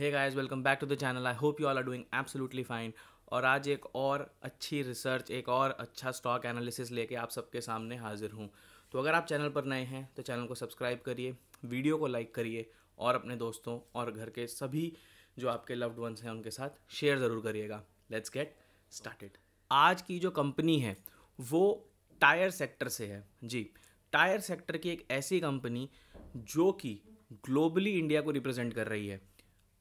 hey guys welcome back to the channel I hope you all are doing absolutely fine और आज एक और अच्छी रिसर्च एक और अच्छा स्टॉक एनालिसिस लेके आप सबके सामने हाजिर हूँ तो अगर आप चैनल पर नए हैं तो चैनल को सब्सक्राइब करिए वीडियो को लाइक करिए और अपने दोस्तों और घर के सभी जो आपके लव्ड वंस हैं उनके साथ शेयर ज़रूर करिएगा लेट्स गेट स्टार्टेड आज की जो कंपनी है वो टायर सेक्टर से है जी टायर सेक्टर की एक ऐसी कंपनी जो कि ग्लोबली इंडिया को रिप्रेजेंट कर रही है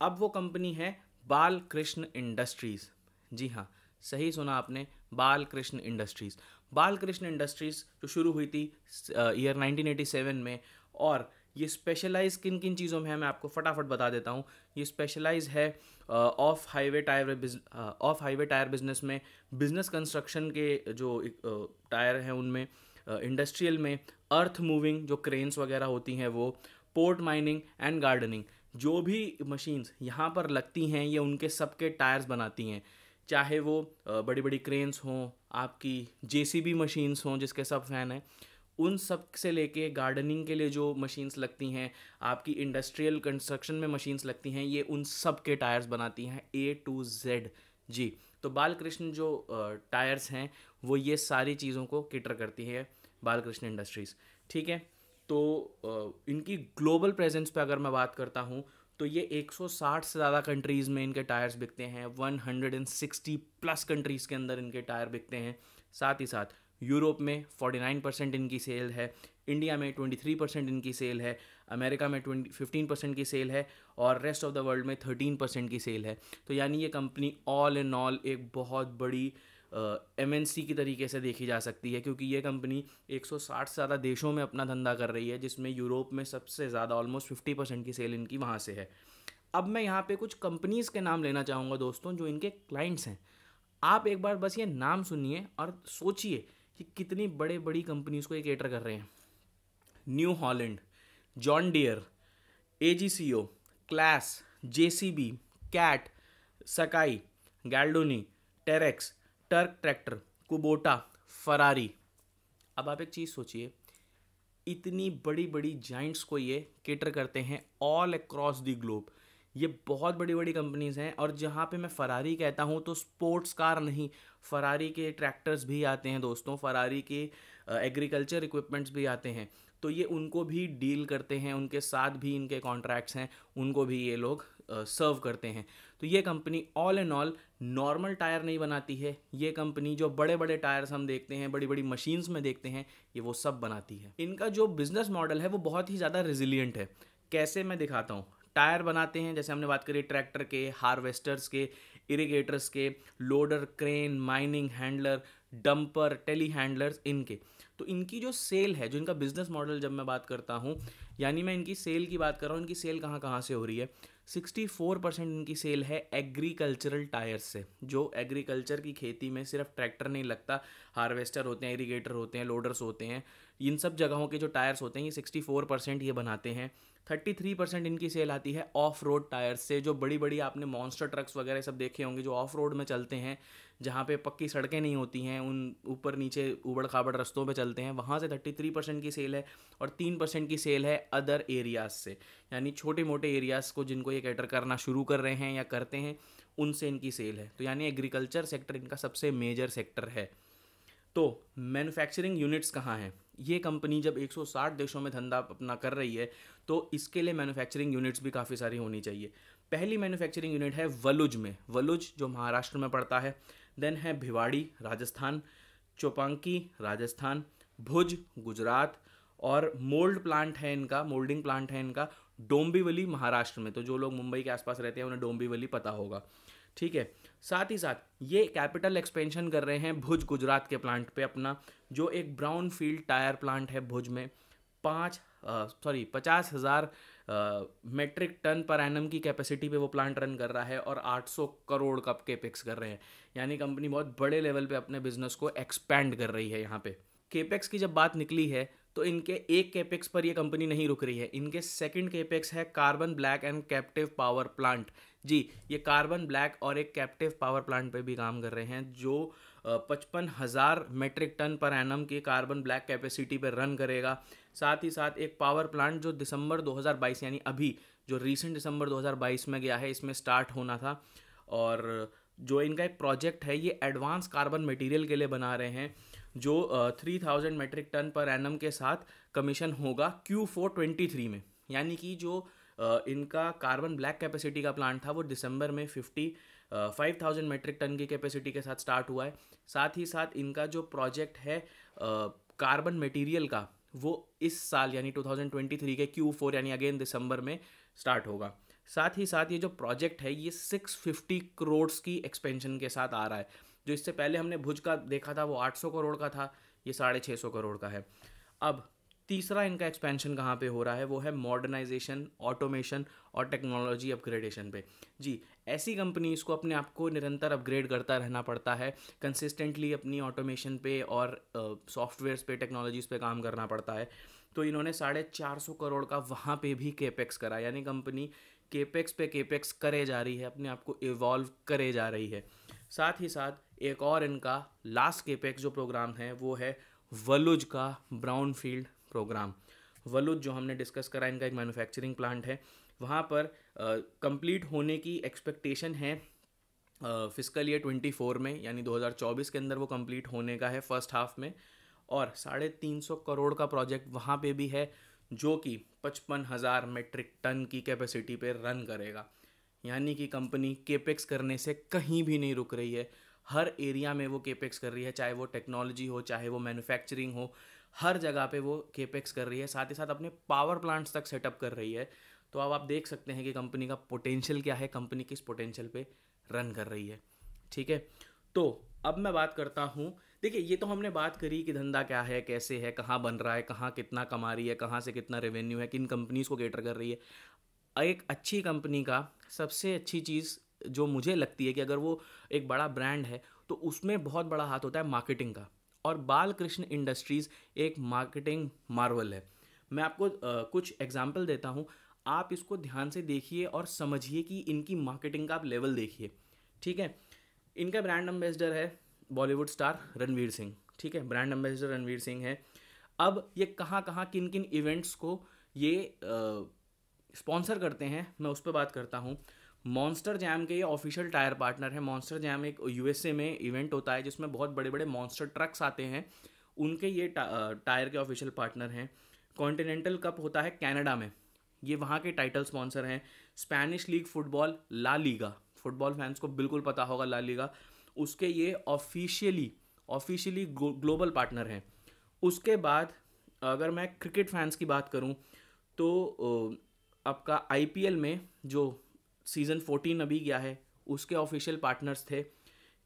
अब वो कंपनी है बाल कृष्ण इंडस्ट्रीज़ जी हाँ सही सुना आपने बाल कृष्ण इंडस्ट्रीज़ बाल कृष्ण इंडस्ट्रीज़ जो शुरू हुई थी ईयर 1987 में और ये स्पेशलाइज किन किन चीज़ों में है मैं आपको फटाफट बता देता हूँ ये स्पेशलाइज है off highway tyre off highway tyre business में बिजनेस कंस्ट्रक्शन के जो टायर हैं उनमें इंडस्ट्रियल में अर्थ मूविंग जो क्रेन्स वगैरह होती हैं वो पोर्ट माइनिंग एंड गार्डनिंग जो भी मशीन्स यहाँ पर लगती हैं ये उनके सबके टायर्स बनाती हैं चाहे वो बड़ी बड़ी क्रेन्स हों आपकी बी मशीन्स हों जिसके सब फैन हैं उन सब से लेके गार्डनिंग के लिए जो मशीन्स लगती हैं आपकी इंडस्ट्रियल कंस्ट्रक्शन में मशीन्स लगती हैं ये उन सब के टायर्स बनाती हैं ए टू जेड जी तो बालकृष्ण जो टायर्स हैं वो ये सारी चीज़ों को किटर करती है बालकृष्ण इंडस्ट्रीज़ ठीक है तो इनकी ग्लोबल प्रेजेंस पे अगर मैं बात करता हूँ तो ये 160 से ज़्यादा कंट्रीज़ में इनके टायर्स बिकते हैं 160 प्लस कंट्रीज़ के अंदर इनके टायर बिकते हैं साथ ही साथ यूरोप में 49 परसेंट इनकी सेल है इंडिया में 23 परसेंट इनकी सेल है अमेरिका में 20 फिफ्टीन परसेंट की सेल है और रेस्ट ऑफ द वर्ल्ड में 13 परसेंट की सेल है तो यानी ये कंपनी ऑल इन ऑल एक बहुत बड़ी एम की तरीके से देखी जा सकती है क्योंकि ये कंपनी 160 से ज़्यादा देशों में अपना धंधा कर रही है जिसमें यूरोप में सबसे ज़्यादा ऑलमोस्ट फिफ्टी परसेंट की सेल इनकी वहाँ से है अब मैं यहाँ पे कुछ कंपनीज़ के नाम लेना चाहूँगा दोस्तों जो इनके क्लाइंट्स हैं आप एक बार बस ये नाम सुनिए और सोचिए कि कितनी बड़े बड़ी कंपनीज़ को ये केटर कर रहे हैं New Holland John Deere A G C O Claas J C B Cat Sakai गैल्डोनी टेरेक्स टर्क ट्रैक्टर कुबोटा फरारी अब आप एक चीज़ सोचिए इतनी बड़ी बड़ी जाइंट्स को ये केटर करते हैं ऑल अक्रॉस दी ग्लोब ये बहुत बड़ी बड़ी कंपनीज़ हैं और जहाँ पे मैं फरारी कहता हूँ तो स्पोर्ट्स कार नहीं फरारी के ट्रैक्टर्स भी आते हैं दोस्तों फरारी के एग्रीकल्चर इक्विपमेंट्स भी आते हैं तो ये उनको भी डील करते हैं उनके साथ भी इनके कॉन्ट्रैक्ट्स हैं उनको भी ये लोग सर्व करते हैं तो ये company all and all normal tyre नहीं बनाती है ये कंपनी जो बड़े बड़े टायर्स हम देखते हैं बड़ी बड़ी मशीन्स में देखते हैं ये वो सब बनाती है इनका जो बिजनेस मॉडल है वो बहुत ही ज़्यादा रेजिलियंट है कैसे मैं दिखाता हूँ टायर बनाते हैं जैसे हमने बात करी ट्रैक्टर के हार्वेस्टर्स के इरीगेटर्स के loader crane mining handler dumper telehandlers इनके तो इनकी जो सेल है जो इनका बिजनेस मॉडल जब मैं बात करता हूँ यानी मैं इनकी सेल की बात कर रहा हूँ इनकी सेल कहाँ कहाँ से हो रही है 64 परसेंट इनकी सेल है एग्रीकल्चरल टायर्स से जो एग्रीकल्चर की खेती में सिर्फ ट्रैक्टर नहीं लगता हार्वेस्टर होते हैं इरीगेटर होते हैं लोडर्स होते हैं इन सब जगहों के जो टायर्स होते हैं ये 64 परसेंट ये बनाते हैं थर्टी थ्री परसेंट इनकी सेल आती है ऑफ रोड टायर्स से जो बड़ी बड़ी आपने मॉन्स्टर ट्रक्स वगैरह सब देखे होंगे जो ऑफ रोड में चलते हैं जहाँ पे पक्की सड़कें नहीं होती हैं उन ऊपर नीचे उबड़ खाबड़ रस्तों पे चलते हैं वहाँ से थर्टी थ्री परसेंट की सेल है और तीन परसेंट की सेल है अदर एरियाज़ से यानी छोटे मोटे एरियाज़ को जिनको ये कैटर करना शुरू कर रहे हैं या करते हैं उनसे इनकी सेल है तो यानी एग्रीकल्चर सेक्टर इनका सबसे मेजर सेक्टर है तो मैन्युफैक्चरिंग यूनिट्स कहाँ हैं ये कंपनी जब 160 देशों में धंधा अपना कर रही है तो इसके लिए मैन्युफैक्चरिंग यूनिट्स भी काफ़ी सारी होनी चाहिए पहली मैन्युफैक्चरिंग यूनिट है वलुज में वलुज जो महाराष्ट्र में पड़ता है देन है भिवाड़ी राजस्थान चौपांकी राजस्थान भुज गुजरात और मोल्ड प्लांट है इनका मोल्डिंग प्लांट है इनका डोम्बीवली महाराष्ट्र में तो जो लोग मुंबई के आसपास रहते हैं उन्हें डोम्बीवली पता होगा ठीक है साथ ही साथ ये कैपिटल एक्सपेंशन कर रहे हैं भुज गुजरात के प्लांट पे अपना जो एक ब्राउन फील्ड टायर प्लांट है भुज में पाँच सॉरी पचास हज़ार मेट्रिक टन पर एनम की कैपेसिटी पे वो प्लांट रन कर रहा है और 800 करोड़ का केपेक्स कर रहे हैं यानी कंपनी बहुत बड़े लेवल पे अपने बिजनेस को एक्सपैंड कर रही है यहाँ पे केपेक्स की जब बात निकली है तो इनके एक केपेक्स पर ये कंपनी नहीं रुक रही है इनके सेकंड केपेक्स है carbon black and captive power plant जी ये कार्बन ब्लैक और एक कैप्टिव पावर प्लांट पे भी काम कर रहे हैं जो पचपन हज़ार मेट्रिक टन पर एनम की कार्बन ब्लैक कैपेसिटी पर रन करेगा साथ ही साथ एक पावर प्लांट जो दिसंबर 2022 यानी अभी जो रीसेंट दिसंबर 2022 में गया है इसमें स्टार्ट होना था और जो इनका एक प्रोजेक्ट है ये एडवांस कार्बन मटेरियल के लिए बना रहे हैं जो three thousand metric tonne per annum के साथ कमीशन होगा क्यू फोर ट्वेंटी थ्री में यानी कि जो इनका कार्बन ब्लैक कैपेसिटी का प्लांट था वो दिसंबर में fifty five thousand metric tonne की कैपेसिटी के साथ स्टार्ट हुआ है साथ ही साथ इनका जो प्रोजेक्ट है कार्बन मटेरियल का वो इस साल यानी 2023 के क्यू फोर यानी अगेन दिसंबर में स्टार्ट होगा साथ ही साथ ये जो प्रोजेक्ट है ये 650 करोड़ की एक्सपेंशन के साथ आ रहा है जो इससे पहले हमने भुज का देखा था वो 800 करोड़ का था ये साढ़े छः करोड़ का है अब तीसरा इनका एक्सपेंशन कहाँ पे हो रहा है वो है मॉडर्नाइजेशन ऑटोमेशन और टेक्नोलॉजी अपग्रेडेशन पे जी ऐसी कंपनीज़ को अपने आप को निरंतर अपग्रेड करता रहना पड़ता है कंसिस्टेंटली अपनी ऑटोमेशन पे और सॉफ्टवेयर्स uh, पे टेक्नोलॉजीज़ पे काम करना पड़ता है तो इन्होंने साढ़े चार सौ करोड़ का वहाँ पे भी केपेक्स करा यानी कंपनी केपेक्स पे केपेक्स करे जा रही है अपने आप को इवॉल्व करे जा रही है साथ ही साथ एक और इनका लास्ट केपेक्स जो प्रोग्राम है वो है वलुज का ब्राउन फील्ड प्रोग्राम वलुद जो हमने डिस्कस करा इनका एक मैन्युफैक्चरिंग प्लांट है वहाँ पर कंप्लीट होने की एक्सपेक्टेशन है फिजिकल ईयर 24 में यानी 2024 के अंदर वो कंप्लीट होने का है फर्स्ट हाफ में और साढ़े तीन सौ करोड़ का प्रोजेक्ट वहाँ पे भी है जो कि पचपन हज़ार मेट्रिक टन की कैपेसिटी पे रन करेगा यानी कि कंपनी केपेक्स करने से कहीं भी नहीं रुक रही है हर एरिया में वो केपेक्स कर रही है चाहे वो टेक्नोलॉजी हो चाहे वो मैन्युफैक्चरिंग हो हर जगह पे वो केपेक्स कर रही है साथ ही साथ अपने पावर प्लांट्स तक सेटअप कर रही है तो अब आप देख सकते हैं कि कंपनी का पोटेंशियल क्या है कंपनी किस पोटेंशियल पे रन कर रही है ठीक है तो अब मैं बात करता हूँ देखिए ये तो हमने बात करी कि धंधा क्या है कैसे है कहाँ बन रहा है कहाँ कितना कमा रही है कहाँ से कितना रेवेन्यू है किन कंपनीज़ को केटर कर रही है एक अच्छी कंपनी का सबसे अच्छी चीज़ जो मुझे लगती है कि अगर वो एक बड़ा ब्रांड है तो उसमें बहुत बड़ा हाथ होता है मार्केटिंग का और बालकृष्ण इंडस्ट्रीज़ एक मार्केटिंग मार्वल है मैं आपको आ, कुछ एग्जाम्पल देता हूँ आप इसको ध्यान से देखिए और समझिए कि इनकी मार्केटिंग का आप लेवल देखिए ठीक है इनका ब्रांड एम्बेसडर है बॉलीवुड स्टार रणवीर सिंह ठीक है ब्रांड एम्बेसडर रणवीर सिंह है अब ये कहाँ कहाँ किन किन इवेंट्स को ये स्पॉन्सर करते हैं मैं उस पर बात करता हूँ मॉन्स्टर जैम के ये ऑफिशियल टायर पार्टनर है मॉन्स्टर जैम एक यूएसए में इवेंट होता है जिसमें बहुत बड़े बड़े मॉन्स्टर ट्रक्स आते हैं उनके ये टायर के ऑफिशियल पार्टनर हैं कॉन्टिनेंटल कप होता है कैनेडा में ये वहाँ के टाइटल स्पॉन्सर हैं Spanish league football La Liga football fans को बिल्कुल पता होगा ला लीगा उसके ये ऑफिशियली ऑफिशियली ग्लोबल पार्टनर हैं उसके बाद अगर मैं क्रिकेट फैंस की बात करूं तो आपका आईपीएल में जो सीज़न फोर्टीन अभी गया है उसके ऑफिशियल पार्टनर्स थे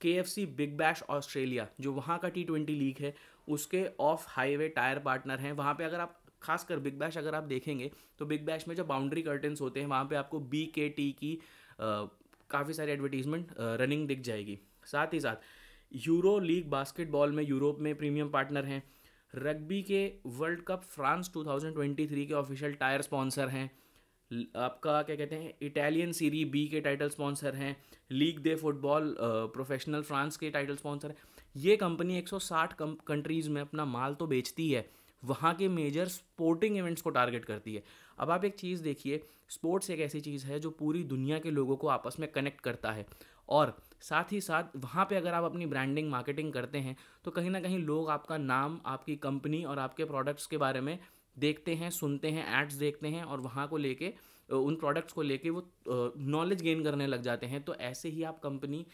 K F C Big Bash Australia जो वहाँ का टी ट्वेंटी लीग है उसके ऑफ हाईवे टायर पार्टनर हैं वहाँ पे अगर आप खासकर बिग बैश अगर आप देखेंगे तो बिग बैश में जो बाउंड्री कर्टन्स होते हैं वहाँ पे आपको बी के टी की काफ़ी सारी एडवर्टीजमेंट रनिंग दिख जाएगी साथ ही साथ यूरो लीग बास्केटबॉल में यूरोप में प्रीमियम पार्टनर हैं रग्बी के वर्ल्ड कप फ्रांस 2023 के ऑफिशियल टायर स्पॉन्सर हैं आपका क्या कहते हैं इटालियन सीरी बी के टाइटल स्पॉन्सर हैं लीग दे फुटबॉल प्रोफेशनल फ्रांस के टाइटल स्पॉन्सर हैं ये कंपनी 160 कंट्रीज़ में अपना माल तो बेचती है वहाँ के मेजर स्पोर्टिंग इवेंट्स को टारगेट करती है अब आप एक चीज़ देखिए स्पोर्ट्स एक ऐसी चीज़ है जो पूरी दुनिया के लोगों को आपस में कनेक्ट करता है और साथ ही साथ वहाँ पे अगर आप अपनी ब्रांडिंग मार्केटिंग करते हैं तो कहीं ना कहीं लोग आपका नाम आपकी कंपनी और आपके प्रोडक्ट्स के बारे में देखते हैं सुनते हैं एड्स देखते हैं और वहाँ को लेके उन प्रोडक्ट्स को लेके वो नॉलेज गेन करने लग जाते हैं तो ऐसे ही आप कंपनी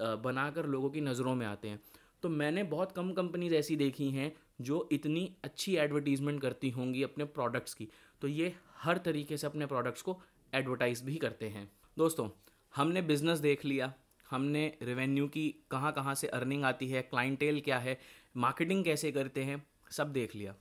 बनाकर लोगों की नज़रों में आते हैं तो मैंने बहुत कम कंपनीज ऐसी देखी हैं जो इतनी अच्छी एडवर्टीज़मेंट करती होंगी अपने प्रोडक्ट्स की तो ये हर तरीके से अपने प्रोडक्ट्स को एडवर्टाइज भी करते हैं दोस्तों हमने बिज़नेस देख लिया हमने रेवेन्यू की कहाँ कहाँ से अर्निंग आती है क्लाइंटेल क्या है मार्केटिंग कैसे करते हैं सब देख लिया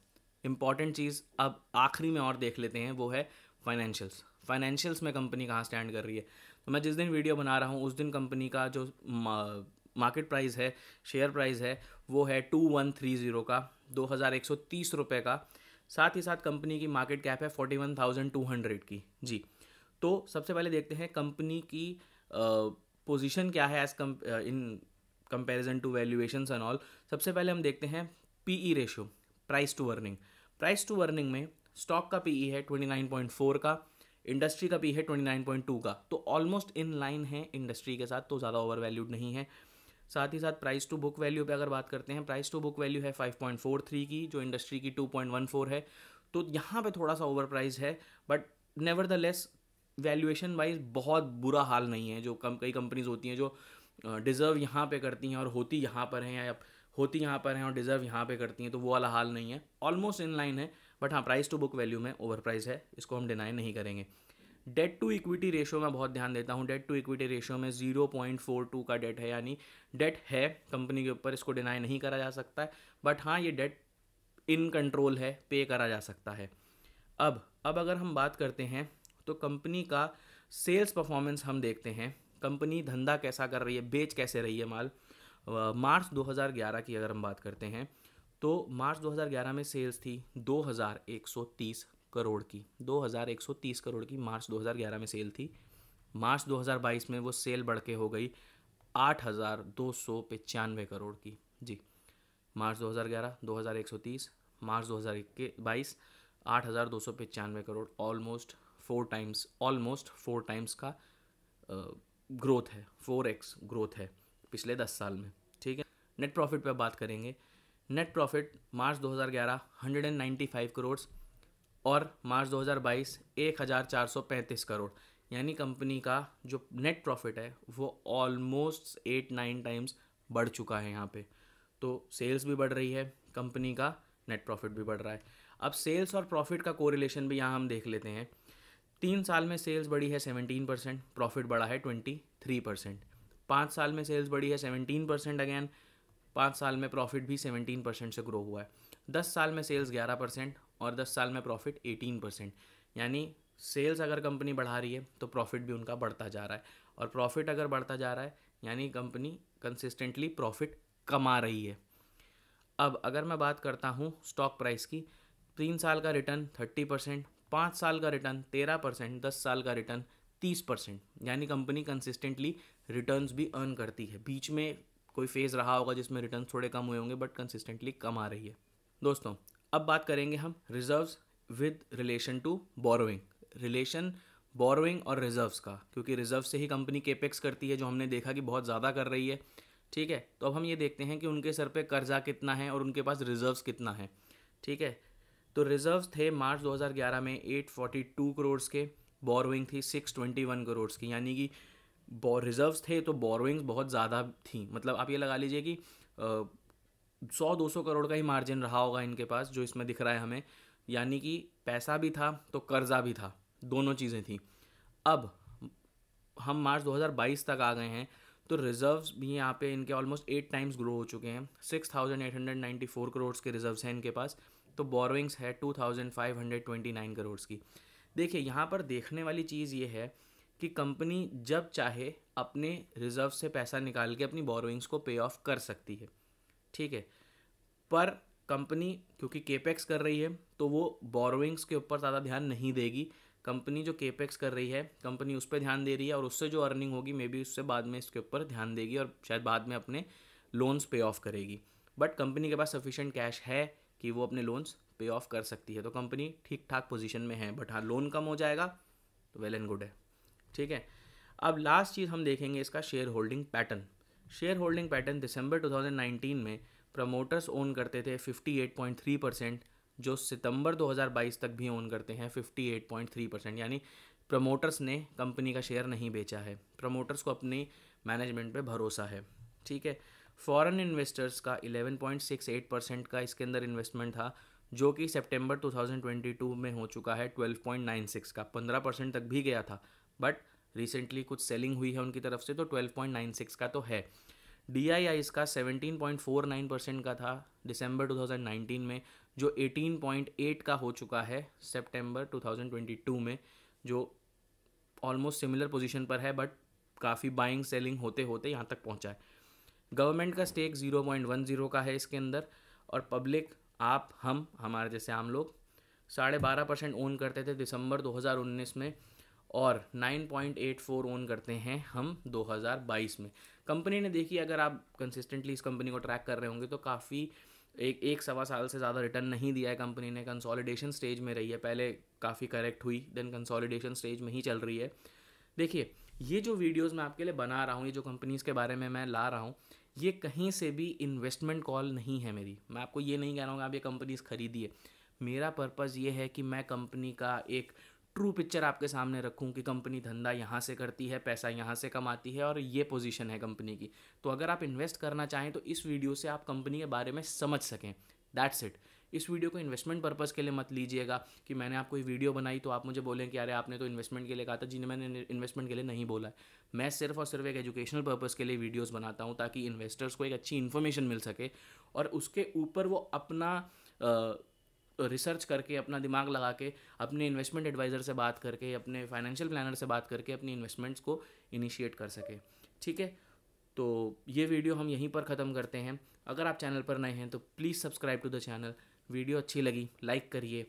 इंपॉर्टेंट चीज़ अब आखिरी में और देख लेते हैं वो है फाइनेंशियल्स फाइनेंशियल्स में कंपनी कहाँ स्टैंड कर रही है तो मैं जिस दिन वीडियो बना रहा हूँ उस दिन कंपनी का जो मार्केट प्राइस है शेयर प्राइस है वो है टू वन थ्री ज़ीरो का दो हज़ार एक सौ तीस रुपये का साथ ही साथ कंपनी की मार्केट कैप है forty one thousand two hundred की जी तो सबसे पहले देखते हैं कंपनी की पोजीशन क्या है as come in comparison to valuations and all सबसे पहले हम देखते हैं P E ratio price to earning price to earning में स्टॉक का ई e है 29.4 का इंडस्ट्री का पी e है 29.2 का तो ऑलमोस्ट इन लाइन है इंडस्ट्री के साथ तो ज़्यादा ओवर वैल्यूड नहीं है साथ ही साथ प्राइस टू बुक वैल्यू पे अगर बात करते हैं प्राइस टू बुक वैल्यू है 5.43 की जो इंडस्ट्री की 2.14 है तो यहाँ पे थोड़ा सा ओवर प्राइज है but nevertheless valuation wise बहुत बुरा हाल नहीं है जो कम कई कंपनीज होती हैं जो डिज़र्व यहाँ पे करती हैं और होती यहाँ पर हैं या होती यहाँ पर हैं और डिज़र्व यहाँ पे करती हैं तो वो वाला हाल नहीं है ऑलमोस्ट इन लाइन है बट हाँ प्राइस टू बुक वैल्यू में ओवर प्राइस है इसको हम डिनाई नहीं करेंगे डेट टू इक्विटी रेशो में बहुत ध्यान देता हूँ डेट टू इक्विटी रेशो में जीरो पॉइंट फोर टू का डेट है यानी डेट है कंपनी के ऊपर इसको डिनाई नहीं करा जा सकता है बट हाँ ये डेट इन कंट्रोल है पे करा जा सकता है अब अब अगर हम बात करते हैं तो कंपनी का सेल्स परफॉर्मेंस हम देखते हैं कंपनी धंधा कैसा कर रही है बेच कैसे रही है माल मार्च 2011 की अगर हम बात करते हैं तो मार्च 2011 में सेल्स थी 2130 करोड़ की 2130 करोड़ की मार्च 2011 में सेल थी मार्च 2022 में वो सेल बढ़ के हो गई आठ हज़ार दो सौ पचानवे करोड़ की जी मार्च 2011 2130 मार्च 2022 आठ हज़ार दो सौ पचानवे करोड़ almost four times almost four times का ग्रोथ है फोर एक्स ग्रोथ है पिछले दस साल में ठीक है नेट प्रॉफिट पर बात करेंगे नेट प्रॉफिट मार्च 2011 195 करोड़ और मार्च 2022 1435 करोड़ यानी कंपनी का जो नेट प्रॉफिट है वो ऑलमोस्ट एट नाइन टाइम्स बढ़ चुका है यहाँ पे तो सेल्स भी बढ़ रही है कंपनी का नेट प्रॉफिट भी बढ़ रहा है अब सेल्स और प्रॉफिट का कोरिलेशन भी यहाँ हम देख लेते हैं तीन साल में सेल्स बढ़ी है सेवनटीन परसेंट प्रॉफिट बढ़ा है ट्वेंटी थ्री परसेंट पाँच साल में सेल्स बढ़ी है सेवनटीन परसेंट अगेन पाँच साल में प्रॉफिट भी सेवनटीन परसेंट से ग्रो हुआ है दस साल में सेल्स ग्यारह परसेंट और दस साल में प्रॉफिट एटीन परसेंट यानी सेल्स अगर कंपनी बढ़ा रही है तो प्रॉफिट भी उनका बढ़ता जा रहा है और प्रॉफिट अगर बढ़ता जा रहा है यानी कंपनी कंसिस्टेंटली प्रॉफिट कमा रही है अब अगर मैं बात करता हूँ स्टॉक प्राइस की तीन साल का रिटर्न थर्टी परसेंट पाँच साल का रिटर्न तेरह परसेंट दस साल का रिटर्न तीस परसेंट यानी कंपनी कंसिस्टेंटली रिटर्न्स भी अर्न करती है बीच में कोई फेज़ रहा होगा जिसमें रिटर्न थोड़े कम हुए होंगे बट कंसिस्टेंटली कम आ रही है दोस्तों अब बात करेंगे हम reserve with relation to borrowing relation borrowing और रिजर्व्स का क्योंकि रिजर्व से ही कंपनी केपेक्स करती है जो हमने देखा कि बहुत ज़्यादा कर रही है ठीक है तो अब हम ये देखते हैं कि उनके सर पे कर्जा कितना है और उनके पास रिजर्व्स कितना है ठीक है तो रिजर्व्स थे मार्च 2011 में 842 करोड़ के बोरोइंग थी सिक्स ट्वेंटी वन करोड़ की यानी कि रिजर्व्स थे तो बोरोइंग्स बहुत ज़्यादा थी मतलब आप ये लगा लीजिए कि सौ दो सौ करोड़ का ही मार्जिन रहा होगा इनके पास जो इसमें दिख रहा है हमें यानी कि पैसा भी था तो कर्जा भी था दोनों चीज़ें थी अब हम मार्च 2022 तक आ गए हैं तो रिजर्व्स भी यहाँ पे इनके ऑलमोस्ट एट टाइम्स ग्रो हो चुके हैं six thousand eight hundred ninety four करोड़ के रिजर्व्स हैं इनके पास तो बोरोइंग्स है two thousand five hundred twenty nine करोड़ की देखिए यहाँ पर देखने वाली चीज़ ये है कि कंपनी जब चाहे अपने रिजर्व से पैसा निकाल के अपनी बोरोइंग्स को पे ऑफ कर सकती है ठीक है पर कंपनी क्योंकि केपेक्स कर रही है तो वो बोरोइंग्स के ऊपर ज़्यादा ध्यान नहीं देगी कंपनी जो केपेक्स कर रही है कंपनी उस पर ध्यान दे रही है और उससे जो अर्निंग होगी मे बी उससे बाद में इसके ऊपर ध्यान देगी और शायद बाद में अपने लोन्स पे ऑफ करेगी बट कंपनी के पास सफिशेंट कैश है कि वो अपने लोन्स पे ऑफ कर सकती है तो कंपनी ठीक ठाक पोजिशन में है बट हाँ लोन कम हो जाएगा तो वेल एंड गुड है ठीक है अब लास्ट चीज़ हम देखेंगे इसका shareholding pattern shareholding pattern दिसंबर 2019 में प्रमोटर्स ओन करते थे 58.3 परसेंट जो सितंबर 2022 तक भी ओन करते हैं 58.3 परसेंट यानी प्रमोटर्स ने कंपनी का शेयर नहीं बेचा है प्रमोटर्स को अपने मैनेजमेंट पे भरोसा है ठीक है फॉरेन इन्वेस्टर्स का 11.68 परसेंट का इसके अंदर इन्वेस्टमेंट था जो कि सितंबर 2022 में हो चुका है 12.96 का 15 परसेंट तक भी गया था बट रिसेंटली कुछ सेलिंग हुई है उनकी तरफ से तो 12.96 का तो है डी आई आई इसका 17.49 परसेंट का था दिसंबर 2019 में जो 18.8 का हो चुका है सितंबर 2022 में जो ऑलमोस्ट सिमिलर पोजीशन पर है बट काफ़ी बाइंग सेलिंग होते होते यहाँ तक पहुँचा है गवर्नमेंट का स्टेक 0.10 का है इसके अंदर और पब्लिक आप हम हमारे जैसे आम लोग साढ़े बारह परसेंट ओन करते थे दिसंबर 2019 में और 9.84 ओन करते हैं हम 2022 में कंपनी ने देखी अगर आप कंसिस्टेंटली इस कंपनी को ट्रैक कर रहे होंगे तो काफ़ी एक एक सवा साल से ज़्यादा रिटर्न नहीं दिया है कंपनी ने कंसोलिडेशन स्टेज में रही है पहले काफ़ी करेक्ट हुई देन कंसोलिडेशन स्टेज में ही चल रही है देखिए ये जो वीडियोस मैं आपके लिए बना रहा हूँ ये जो कंपनीज़ के बारे में मैं ला रहा हूँ ये कहीं से भी इन्वेस्टमेंट कॉल नहीं है मेरी मैं आपको ये नहीं कह रहा हूँ आप ये कंपनीज खरीदिए मेरा पर्पज़ ये है कि मैं कंपनी का एक ट्रू पिक्चर आपके सामने रखूं कि कंपनी धंधा यहाँ से करती है पैसा यहाँ से कमाती है और ये पोजीशन है कंपनी की तो अगर आप इन्वेस्ट करना चाहें तो इस वीडियो से आप कंपनी के बारे में समझ सकें दैट्स इट इस वीडियो को इन्वेस्टमेंट पर्पज़ के लिए मत लीजिएगा कि मैंने आपको कोई वीडियो बनाई तो आप मुझे बोलें कि अरे आपने तो इन्वेस्टमेंट के लिए कहा था जिन्हें मैंने इन्वेस्टमेंट के लिए नहीं बोला है मैं सिर्फ और सिर्फ एक एजुकेशनल पर्पज़ के लिए वीडियोस बनाता हूँ ताकि इन्वेस्टर्स को एक अच्छी इन्फॉर्मेशन मिल सके और उसके ऊपर वो अपना आ, रिसर्च करके अपना दिमाग लगा के अपने इन्वेस्टमेंट एडवाइज़र से बात करके अपने फाइनेंशियल प्लानर से बात करके अपनी इन्वेस्टमेंट्स को इनिशिएट कर सके ठीक है तो ये वीडियो हम यहीं पर ख़त्म करते हैं अगर आप चैनल पर नए हैं तो please subscribe to the channel video अच्छी लगी लाइक करिए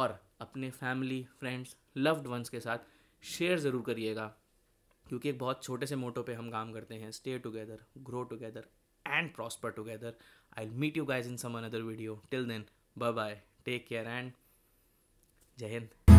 और अपने फैमिली फ्रेंड्स लव्ड वंस के साथ शेयर ज़रूर करिएगा क्योंकि एक बहुत छोटे से मोटो पे हम काम करते हैं stay together grow together and prosper together I meet you guys in some another video till then bye bye take care and जय हिंद